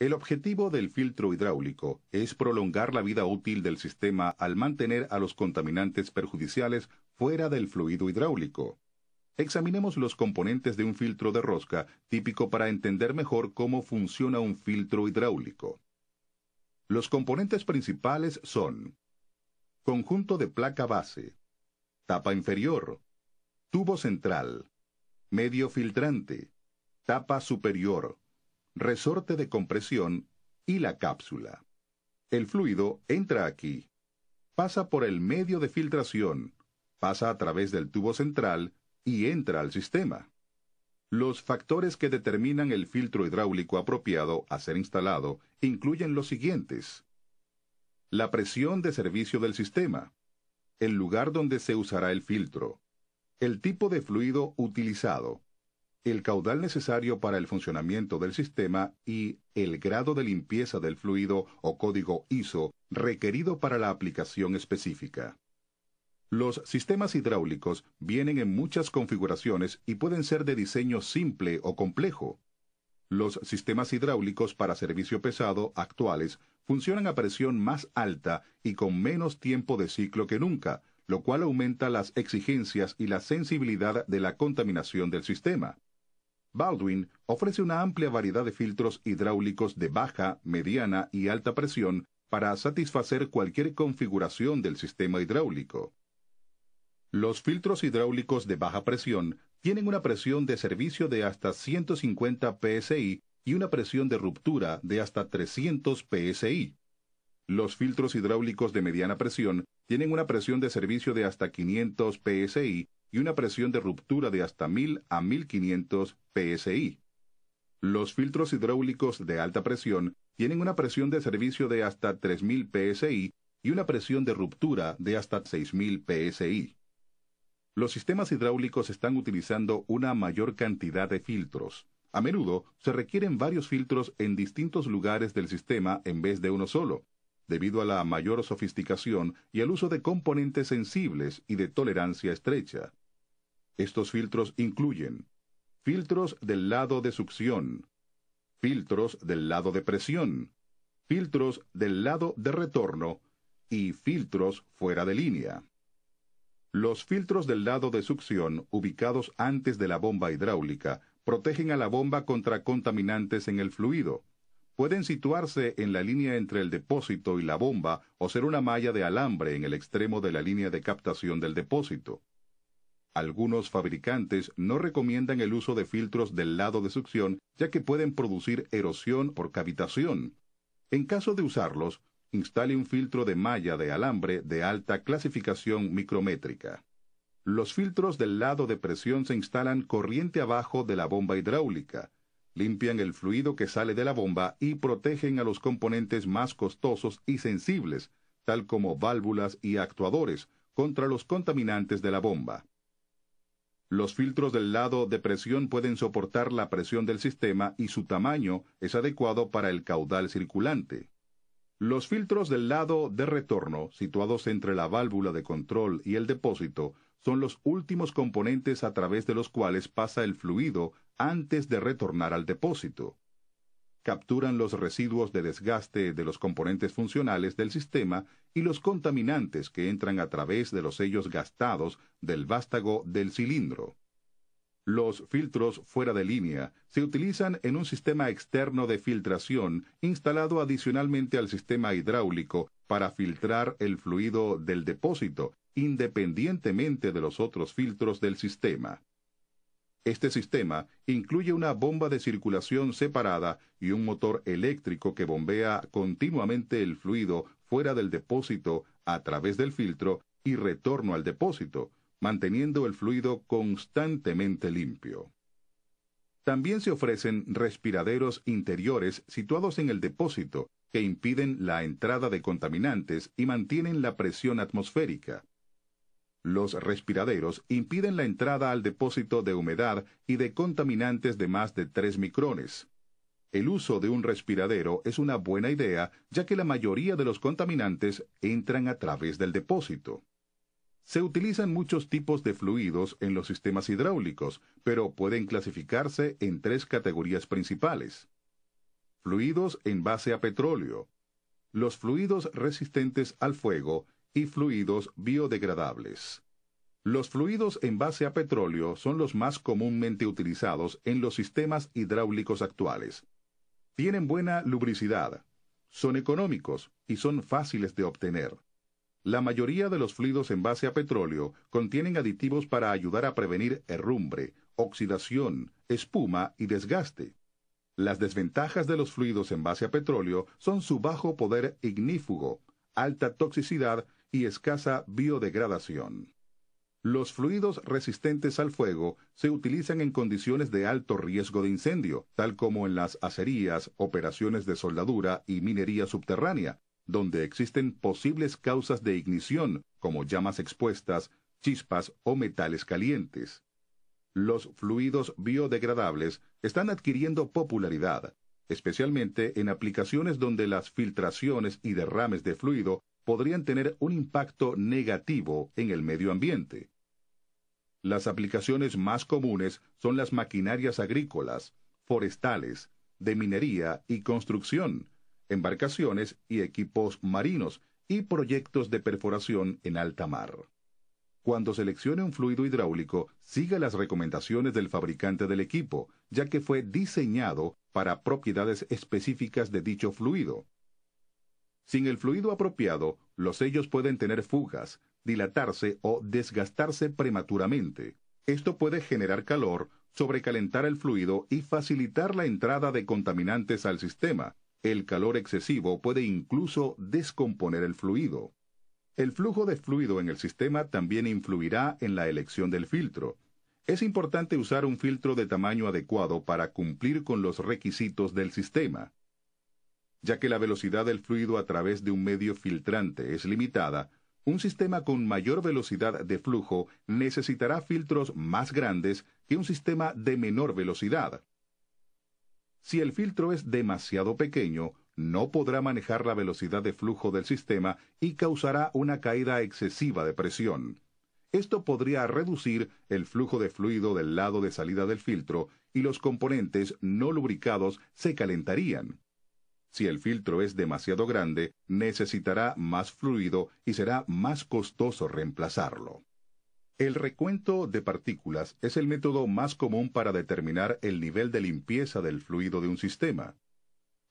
El objetivo del filtro hidráulico es prolongar la vida útil del sistema al mantener a los contaminantes perjudiciales fuera del fluido hidráulico. Examinemos los componentes de un filtro de rosca típico para entender mejor cómo funciona un filtro hidráulico. Los componentes principales son conjunto de placa base, tapa inferior, tubo central, medio filtrante, tapa superior, resorte de compresión y la cápsula. El fluido entra aquí, pasa por el medio de filtración, pasa a través del tubo central y entra al sistema. Los factores que determinan el filtro hidráulico apropiado a ser instalado incluyen los siguientes. La presión de servicio del sistema, el lugar donde se usará el filtro, el tipo de fluido utilizado, el caudal necesario para el funcionamiento del sistema y el grado de limpieza del fluido o código ISO requerido para la aplicación específica. Los sistemas hidráulicos vienen en muchas configuraciones y pueden ser de diseño simple o complejo. Los sistemas hidráulicos para servicio pesado actuales funcionan a presión más alta y con menos tiempo de ciclo que nunca, lo cual aumenta las exigencias y la sensibilidad de la contaminación del sistema. Baldwin ofrece una amplia variedad de filtros hidráulicos de baja, mediana y alta presión para satisfacer cualquier configuración del sistema hidráulico. Los filtros hidráulicos de baja presión tienen una presión de servicio de hasta 150 psi y una presión de ruptura de hasta 300 psi. Los filtros hidráulicos de mediana presión tienen una presión de servicio de hasta 500 psi y una presión de ruptura de hasta 1000 a 1500 psi. Los filtros hidráulicos de alta presión tienen una presión de servicio de hasta 3000 psi y una presión de ruptura de hasta 6000 psi. Los sistemas hidráulicos están utilizando una mayor cantidad de filtros. A menudo se requieren varios filtros en distintos lugares del sistema en vez de uno solo, debido a la mayor sofisticación y al uso de componentes sensibles y de tolerancia estrecha. Estos filtros incluyen filtros del lado de succión, filtros del lado de presión, filtros del lado de retorno y filtros fuera de línea. Los filtros del lado de succión, ubicados antes de la bomba hidráulica, protegen a la bomba contra contaminantes en el fluido. Pueden situarse en la línea entre el depósito y la bomba o ser una malla de alambre en el extremo de la línea de captación del depósito. Algunos fabricantes no recomiendan el uso de filtros del lado de succión, ya que pueden producir erosión por cavitación. En caso de usarlos, instale un filtro de malla de alambre de alta clasificación micrométrica. Los filtros del lado de presión se instalan corriente abajo de la bomba hidráulica, limpian el fluido que sale de la bomba y protegen a los componentes más costosos y sensibles, tal como válvulas y actuadores, contra los contaminantes de la bomba. Los filtros del lado de presión pueden soportar la presión del sistema y su tamaño es adecuado para el caudal circulante. Los filtros del lado de retorno, situados entre la válvula de control y el depósito, son los últimos componentes a través de los cuales pasa el fluido antes de retornar al depósito capturan los residuos de desgaste de los componentes funcionales del sistema y los contaminantes que entran a través de los sellos gastados del vástago del cilindro. Los filtros fuera de línea se utilizan en un sistema externo de filtración instalado adicionalmente al sistema hidráulico para filtrar el fluido del depósito, independientemente de los otros filtros del sistema. Este sistema incluye una bomba de circulación separada y un motor eléctrico que bombea continuamente el fluido fuera del depósito a través del filtro y retorno al depósito, manteniendo el fluido constantemente limpio. También se ofrecen respiraderos interiores situados en el depósito que impiden la entrada de contaminantes y mantienen la presión atmosférica. Los respiraderos impiden la entrada al depósito de humedad y de contaminantes de más de 3 micrones. El uso de un respiradero es una buena idea ya que la mayoría de los contaminantes entran a través del depósito. Se utilizan muchos tipos de fluidos en los sistemas hidráulicos, pero pueden clasificarse en tres categorías principales. Fluidos en base a petróleo. Los fluidos resistentes al fuego y fluidos biodegradables. Los fluidos en base a petróleo son los más comúnmente utilizados en los sistemas hidráulicos actuales. Tienen buena lubricidad, son económicos y son fáciles de obtener. La mayoría de los fluidos en base a petróleo contienen aditivos para ayudar a prevenir herrumbre, oxidación, espuma y desgaste. Las desventajas de los fluidos en base a petróleo son su bajo poder ignífugo, alta toxicidad y escasa biodegradación. Los fluidos resistentes al fuego se utilizan en condiciones de alto riesgo de incendio, tal como en las acerías, operaciones de soldadura y minería subterránea, donde existen posibles causas de ignición, como llamas expuestas, chispas o metales calientes. Los fluidos biodegradables están adquiriendo popularidad, especialmente en aplicaciones donde las filtraciones y derrames de fluido podrían tener un impacto negativo en el medio ambiente. Las aplicaciones más comunes son las maquinarias agrícolas, forestales, de minería y construcción, embarcaciones y equipos marinos y proyectos de perforación en alta mar. Cuando seleccione un fluido hidráulico, siga las recomendaciones del fabricante del equipo, ya que fue diseñado para propiedades específicas de dicho fluido. Sin el fluido apropiado, los sellos pueden tener fugas, dilatarse o desgastarse prematuramente. Esto puede generar calor, sobrecalentar el fluido y facilitar la entrada de contaminantes al sistema. El calor excesivo puede incluso descomponer el fluido. El flujo de fluido en el sistema también influirá en la elección del filtro. Es importante usar un filtro de tamaño adecuado para cumplir con los requisitos del sistema ya que la velocidad del fluido a través de un medio filtrante es limitada, un sistema con mayor velocidad de flujo necesitará filtros más grandes que un sistema de menor velocidad. Si el filtro es demasiado pequeño, no podrá manejar la velocidad de flujo del sistema y causará una caída excesiva de presión. Esto podría reducir el flujo de fluido del lado de salida del filtro y los componentes no lubricados se calentarían. Si el filtro es demasiado grande, necesitará más fluido y será más costoso reemplazarlo. El recuento de partículas es el método más común para determinar el nivel de limpieza del fluido de un sistema.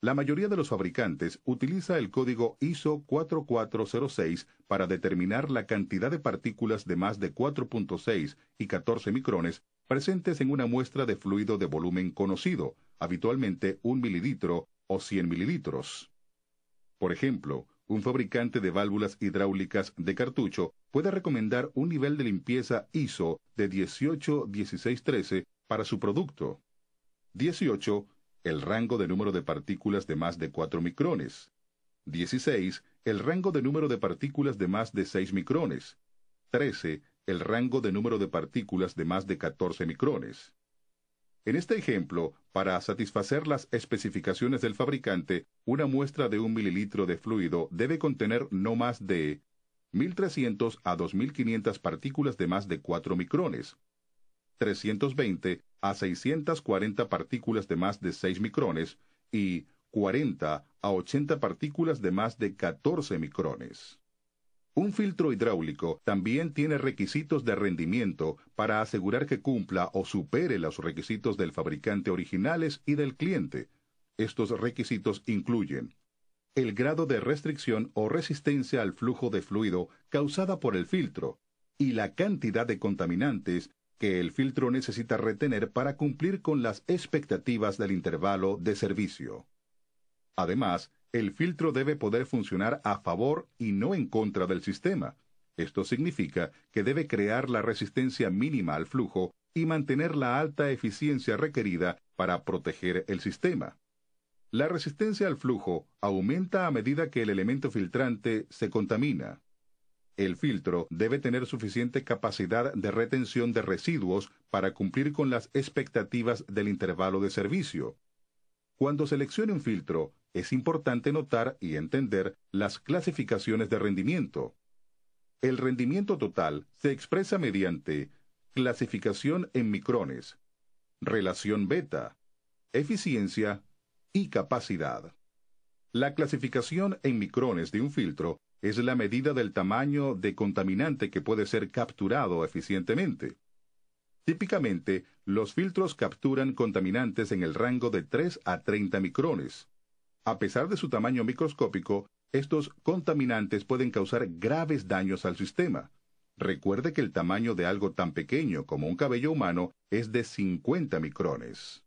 La mayoría de los fabricantes utiliza el código ISO 4406 para determinar la cantidad de partículas de más de 4.6 y 14 micrones presentes en una muestra de fluido de volumen conocido, habitualmente un mililitro o 100 mililitros. Por ejemplo, un fabricante de válvulas hidráulicas de cartucho puede recomendar un nivel de limpieza ISO de 18-16-13 para su producto. 18, el rango de número de partículas de más de 4 micrones. 16, el rango de número de partículas de más de 6 micrones. 13, el rango de número de partículas de más de 14 micrones. En este ejemplo, para satisfacer las especificaciones del fabricante, una muestra de un mililitro de fluido debe contener no más de 1.300 a 2.500 partículas de más de 4 micrones, 320 a 640 partículas de más de 6 micrones y 40 a 80 partículas de más de 14 micrones. Un filtro hidráulico también tiene requisitos de rendimiento para asegurar que cumpla o supere los requisitos del fabricante originales y del cliente. Estos requisitos incluyen el grado de restricción o resistencia al flujo de fluido causada por el filtro y la cantidad de contaminantes que el filtro necesita retener para cumplir con las expectativas del intervalo de servicio. Además, el filtro debe poder funcionar a favor y no en contra del sistema. Esto significa que debe crear la resistencia mínima al flujo y mantener la alta eficiencia requerida para proteger el sistema. La resistencia al flujo aumenta a medida que el elemento filtrante se contamina. El filtro debe tener suficiente capacidad de retención de residuos para cumplir con las expectativas del intervalo de servicio. Cuando seleccione un filtro, es importante notar y entender las clasificaciones de rendimiento. El rendimiento total se expresa mediante clasificación en micrones, relación beta, eficiencia y capacidad. La clasificación en micrones de un filtro es la medida del tamaño de contaminante que puede ser capturado eficientemente. Típicamente, los filtros capturan contaminantes en el rango de 3 a 30 micrones. A pesar de su tamaño microscópico, estos contaminantes pueden causar graves daños al sistema. Recuerde que el tamaño de algo tan pequeño como un cabello humano es de 50 micrones.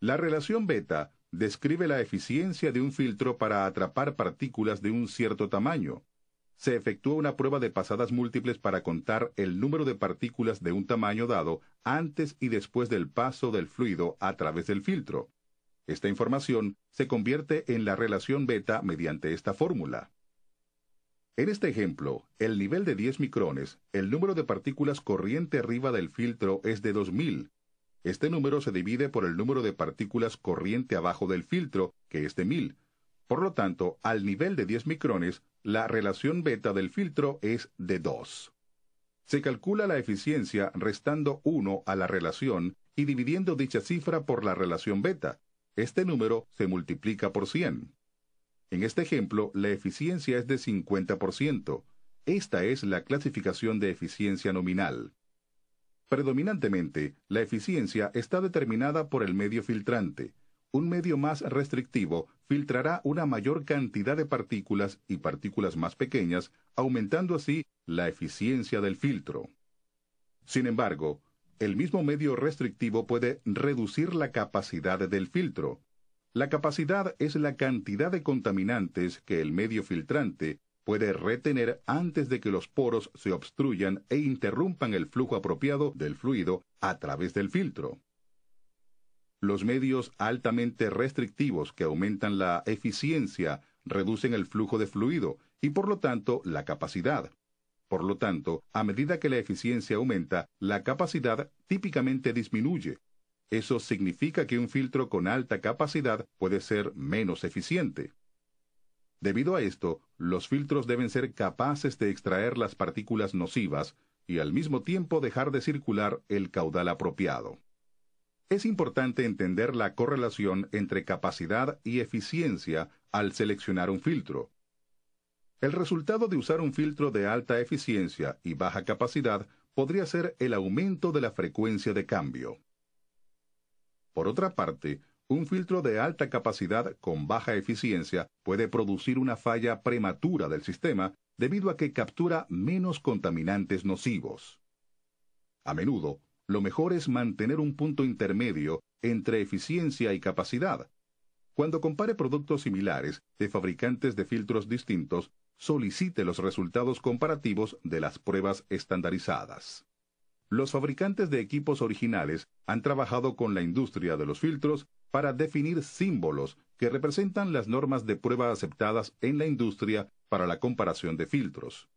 La relación beta describe la eficiencia de un filtro para atrapar partículas de un cierto tamaño. Se efectúa una prueba de pasadas múltiples para contar el número de partículas de un tamaño dado antes y después del paso del fluido a través del filtro. Esta información se convierte en la relación beta mediante esta fórmula. En este ejemplo, el nivel de 10 micrones, el número de partículas corriente arriba del filtro es de 2000. Este número se divide por el número de partículas corriente abajo del filtro, que es de 1000. Por lo tanto, al nivel de 10 micrones, la relación beta del filtro es de 2. Se calcula la eficiencia restando 1 a la relación y dividiendo dicha cifra por la relación beta, este número se multiplica por 100. En este ejemplo, la eficiencia es de 50%. Esta es la clasificación de eficiencia nominal. Predominantemente, la eficiencia está determinada por el medio filtrante. Un medio más restrictivo filtrará una mayor cantidad de partículas y partículas más pequeñas, aumentando así la eficiencia del filtro. Sin embargo, el mismo medio restrictivo puede reducir la capacidad del filtro. La capacidad es la cantidad de contaminantes que el medio filtrante puede retener antes de que los poros se obstruyan e interrumpan el flujo apropiado del fluido a través del filtro. Los medios altamente restrictivos que aumentan la eficiencia reducen el flujo de fluido y por lo tanto la capacidad. Por lo tanto, a medida que la eficiencia aumenta, la capacidad típicamente disminuye. Eso significa que un filtro con alta capacidad puede ser menos eficiente. Debido a esto, los filtros deben ser capaces de extraer las partículas nocivas y al mismo tiempo dejar de circular el caudal apropiado. Es importante entender la correlación entre capacidad y eficiencia al seleccionar un filtro. El resultado de usar un filtro de alta eficiencia y baja capacidad podría ser el aumento de la frecuencia de cambio. Por otra parte, un filtro de alta capacidad con baja eficiencia puede producir una falla prematura del sistema debido a que captura menos contaminantes nocivos. A menudo, lo mejor es mantener un punto intermedio entre eficiencia y capacidad. Cuando compare productos similares de fabricantes de filtros distintos, solicite los resultados comparativos de las pruebas estandarizadas. Los fabricantes de equipos originales han trabajado con la industria de los filtros para definir símbolos que representan las normas de prueba aceptadas en la industria para la comparación de filtros.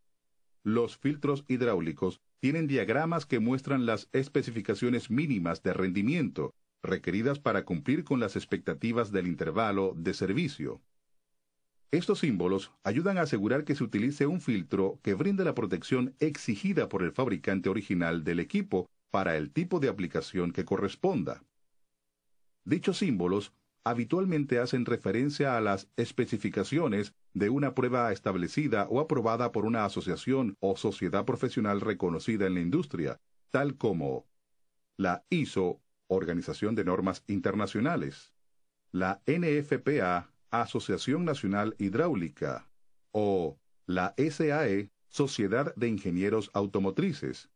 Los filtros hidráulicos tienen diagramas que muestran las especificaciones mínimas de rendimiento requeridas para cumplir con las expectativas del intervalo de servicio. Estos símbolos ayudan a asegurar que se utilice un filtro que brinde la protección exigida por el fabricante original del equipo para el tipo de aplicación que corresponda. Dichos símbolos habitualmente hacen referencia a las especificaciones de una prueba establecida o aprobada por una asociación o sociedad profesional reconocida en la industria, tal como la ISO, Organización de Normas Internacionales, la NFPA, Asociación Nacional Hidráulica o la SAE, Sociedad de Ingenieros Automotrices.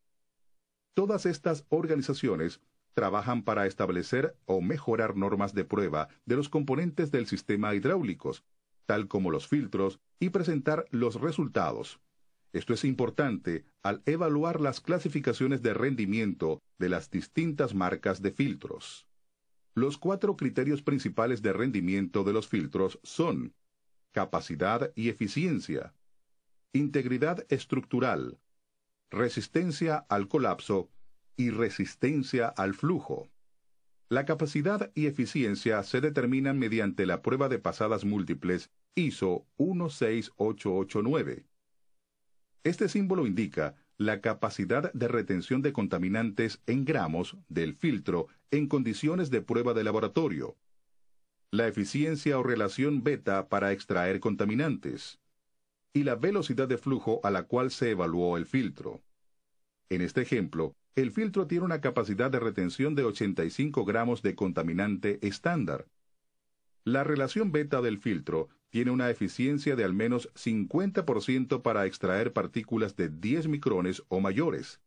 Todas estas organizaciones trabajan para establecer o mejorar normas de prueba de los componentes del sistema hidráulicos, tal como los filtros, y presentar los resultados. Esto es importante al evaluar las clasificaciones de rendimiento de las distintas marcas de filtros. Los cuatro criterios principales de rendimiento de los filtros son capacidad y eficiencia, integridad estructural, resistencia al colapso y resistencia al flujo. La capacidad y eficiencia se determinan mediante la prueba de pasadas múltiples ISO 16889. Este símbolo indica la capacidad de retención de contaminantes en gramos del filtro en condiciones de prueba de laboratorio. La eficiencia o relación beta para extraer contaminantes. Y la velocidad de flujo a la cual se evaluó el filtro. En este ejemplo, el filtro tiene una capacidad de retención de 85 gramos de contaminante estándar. La relación beta del filtro tiene una eficiencia de al menos 50% para extraer partículas de 10 micrones o mayores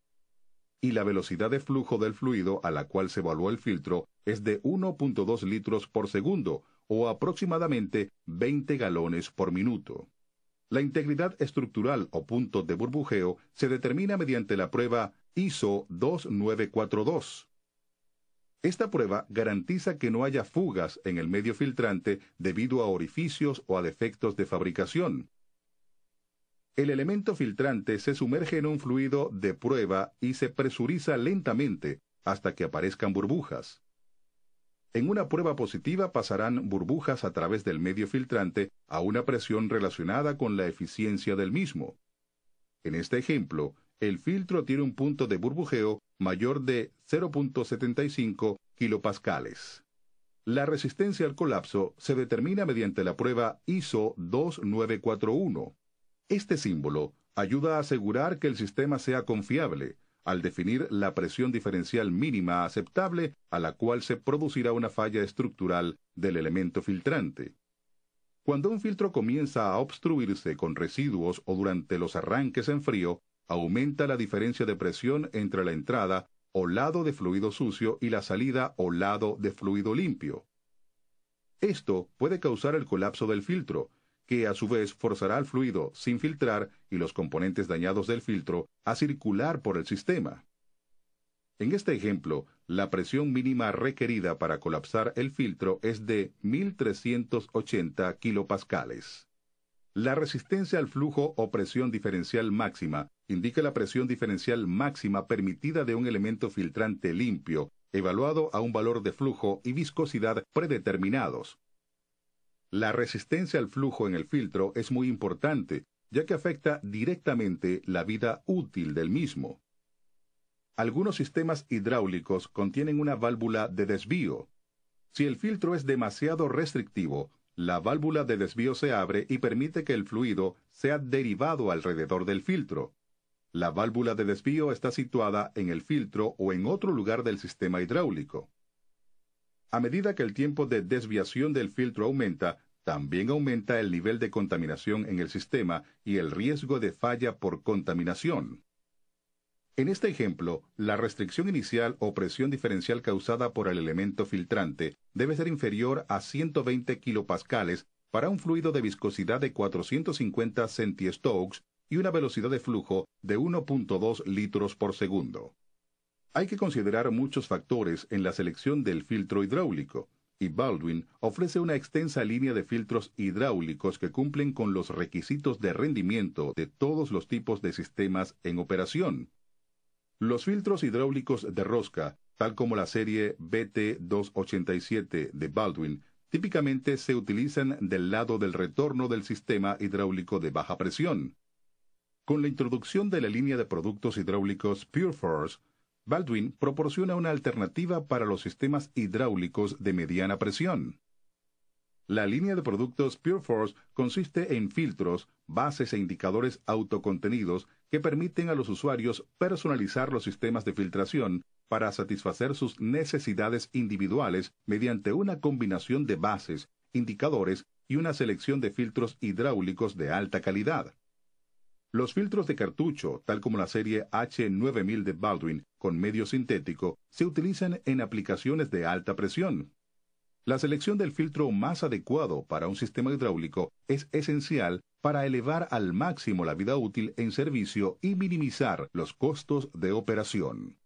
y la velocidad de flujo del fluido a la cual se evaluó el filtro es de 1.2 litros por segundo o aproximadamente 20 galones por minuto. La integridad estructural o punto de burbujeo se determina mediante la prueba ISO 2942. Esta prueba garantiza que no haya fugas en el medio filtrante debido a orificios o a defectos de fabricación. El elemento filtrante se sumerge en un fluido de prueba y se presuriza lentamente hasta que aparezcan burbujas. En una prueba positiva pasarán burbujas a través del medio filtrante a una presión relacionada con la eficiencia del mismo. En este ejemplo, el filtro tiene un punto de burbujeo mayor de 0.75 kilopascales. La resistencia al colapso se determina mediante la prueba ISO 2941. Este símbolo ayuda a asegurar que el sistema sea confiable, al definir la presión diferencial mínima aceptable a la cual se producirá una falla estructural del elemento filtrante. Cuando un filtro comienza a obstruirse con residuos o durante los arranques en frío, aumenta la diferencia de presión entre la entrada o lado de fluido sucio y la salida o lado de fluido limpio. Esto puede causar el colapso del filtro, que a su vez forzará el fluido sin filtrar y los componentes dañados del filtro a circular por el sistema. En este ejemplo, la presión mínima requerida para colapsar el filtro es de 1380 kilopascales. La resistencia al flujo o presión diferencial máxima indica la presión diferencial máxima permitida de un elemento filtrante limpio, evaluado a un valor de flujo y viscosidad predeterminados, la resistencia al flujo en el filtro es muy importante, ya que afecta directamente la vida útil del mismo. Algunos sistemas hidráulicos contienen una válvula de desvío. Si el filtro es demasiado restrictivo, la válvula de desvío se abre y permite que el fluido sea derivado alrededor del filtro. La válvula de desvío está situada en el filtro o en otro lugar del sistema hidráulico. A medida que el tiempo de desviación del filtro aumenta, también aumenta el nivel de contaminación en el sistema y el riesgo de falla por contaminación. En este ejemplo, la restricción inicial o presión diferencial causada por el elemento filtrante debe ser inferior a 120 kilopascales para un fluido de viscosidad de 450 centistokes y una velocidad de flujo de 1.2 litros por segundo. Hay que considerar muchos factores en la selección del filtro hidráulico, y Baldwin ofrece una extensa línea de filtros hidráulicos que cumplen con los requisitos de rendimiento de todos los tipos de sistemas en operación. Los filtros hidráulicos de rosca, tal como la serie BT287 de Baldwin, típicamente se utilizan del lado del retorno del sistema hidráulico de baja presión. Con la introducción de la línea de productos hidráulicos PureForce, Baldwin proporciona una alternativa para los sistemas hidráulicos de mediana presión. La línea de productos PureForce consiste en filtros, bases e indicadores autocontenidos que permiten a los usuarios personalizar los sistemas de filtración para satisfacer sus necesidades individuales mediante una combinación de bases, indicadores y una selección de filtros hidráulicos de alta calidad. Los filtros de cartucho, tal como la serie H9000 de Baldwin con medio sintético, se utilizan en aplicaciones de alta presión. La selección del filtro más adecuado para un sistema hidráulico es esencial para elevar al máximo la vida útil en servicio y minimizar los costos de operación.